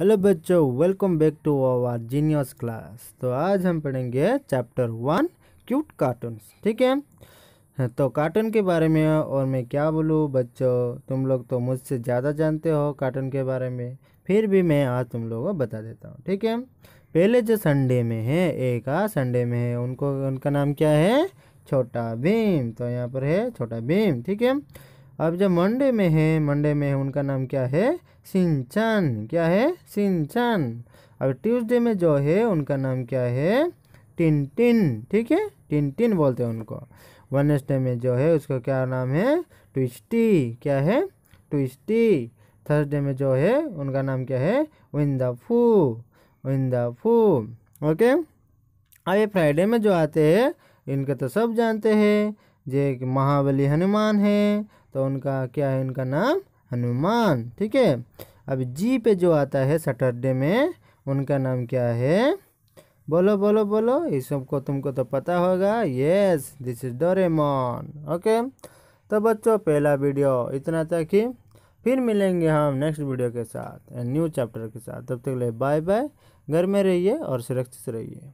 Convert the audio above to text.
hello बच्चों welcome back to our genius class तो आज हम पढ़ेंगे चैप्टर वन क्यूट कार्टून्स ठीक है हाँ, तो कार्टून के बारे में और मैं क्या बोलूँ बच्चों तुम लोग तो मुझसे ज़्यादा जानते हो कार्टून के बारे में फिर भी मैं आज तुम लोगों को बता देता हूँ ठीक है पहले जो संडे में है एक आ संडे में है उनको उनका नाम क्या है छोटा भीम तो यहाँ पर है छोटा भीम ठीक है अब जो मंडे में है मंडे में है उनका नाम क्या है सिंचन क्या है सिंचन अब ट्यूसडे में जो है उनका नाम क्या है टिनटिन ठीक है टिनटिन बोलते हैं उनको वनस्डे में जो है उसका क्या नाम है ट्विस्टी क्या है ट्विस्टी थर्सडे में जो है उनका नाम क्या है विंदाफू विंदाफू ओके अब ये फ्राइडे में जो आते हैं इनका तो सब जानते हैं जे महाबली हनुमान है तो उनका क्या है उनका नाम हनुमान ठीक है अब जी पे जो आता है सैटरडे में उनका नाम क्या है बोलो बोलो बोलो ये सबको तुमको तो पता होगा yes this is Doraemon okay तो बच्चों पहला वीडियो इतना तक ही फिर मिलेंगे हम नेक्स्ट वीडियो के साथ न्यू चैप्टर के साथ तब तक ले बाय बाय घर में रहिए और सुरक्षित रहिए